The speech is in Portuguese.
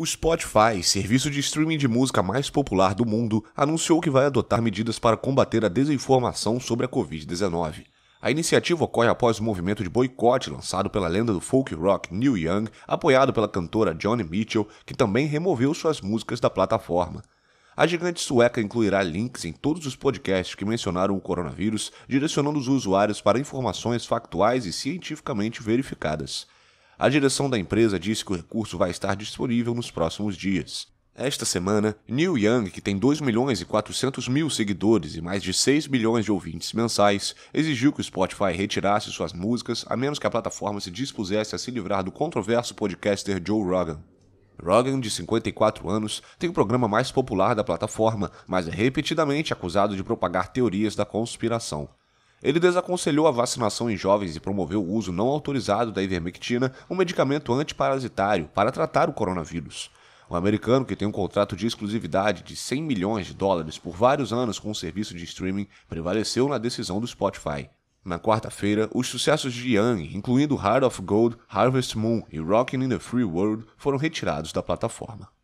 O Spotify, serviço de streaming de música mais popular do mundo, anunciou que vai adotar medidas para combater a desinformação sobre a Covid-19. A iniciativa ocorre após o movimento de boicote lançado pela lenda do folk rock Neil Young, apoiado pela cantora Johnny Mitchell, que também removeu suas músicas da plataforma. A gigante sueca incluirá links em todos os podcasts que mencionaram o coronavírus, direcionando os usuários para informações factuais e cientificamente verificadas. A direção da empresa disse que o recurso vai estar disponível nos próximos dias. Esta semana, Neil Young, que tem 2 milhões e 400 mil seguidores e mais de 6 milhões de ouvintes mensais, exigiu que o Spotify retirasse suas músicas a menos que a plataforma se dispusesse a se livrar do controverso podcaster Joe Rogan. Rogan, de 54 anos, tem o programa mais popular da plataforma, mas é repetidamente acusado de propagar teorias da conspiração. Ele desaconselhou a vacinação em jovens e promoveu o uso não autorizado da ivermectina, um medicamento antiparasitário, para tratar o coronavírus. O americano, que tem um contrato de exclusividade de 100 milhões de dólares por vários anos com o serviço de streaming, prevaleceu na decisão do Spotify. Na quarta-feira, os sucessos de Young, incluindo Heart of Gold, Harvest Moon e Rockin' in the Free World, foram retirados da plataforma.